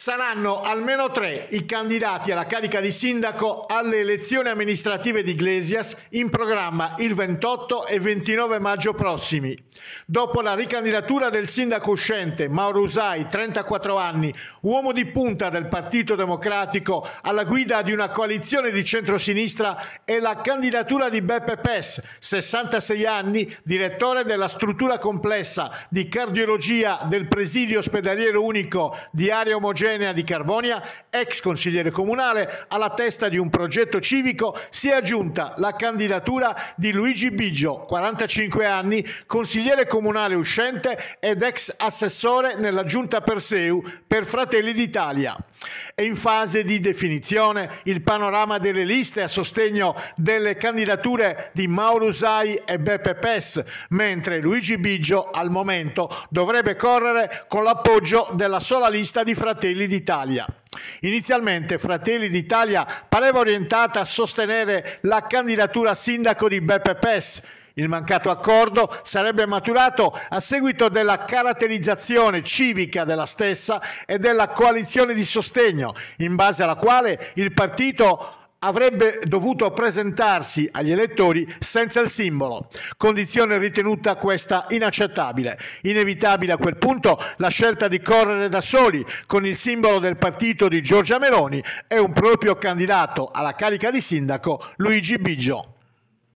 Saranno almeno tre i candidati alla carica di sindaco alle elezioni amministrative di Iglesias in programma il 28 e 29 maggio prossimi. Dopo la ricandidatura del sindaco uscente Mauro Usai, 34 anni, uomo di punta del Partito Democratico alla guida di una coalizione di centrosinistra e la candidatura di Beppe Pes, 66 anni, direttore della struttura complessa di cardiologia del presidio ospedaliero unico di area omogenea Eugenia Di Carbonia, ex consigliere comunale, alla testa di un progetto civico si è aggiunta la candidatura di Luigi Biggio, 45 anni, consigliere comunale uscente ed ex assessore nella giunta Perseu per Fratelli d'Italia. È in fase di definizione il panorama delle liste a sostegno delle candidature di Mauro Usai e Beppe Pes, mentre Luigi Biggio al momento dovrebbe correre con l'appoggio della sola lista di Fratelli Fratelli d'Italia. Inizialmente Fratelli d'Italia pareva orientata a sostenere la candidatura a sindaco di Beppe Pes, il mancato accordo sarebbe maturato a seguito della caratterizzazione civica della stessa e della coalizione di sostegno, in base alla quale il partito avrebbe dovuto presentarsi agli elettori senza il simbolo, condizione ritenuta questa inaccettabile. Inevitabile a quel punto la scelta di correre da soli con il simbolo del partito di Giorgia Meloni e un proprio candidato alla carica di sindaco Luigi Biggio.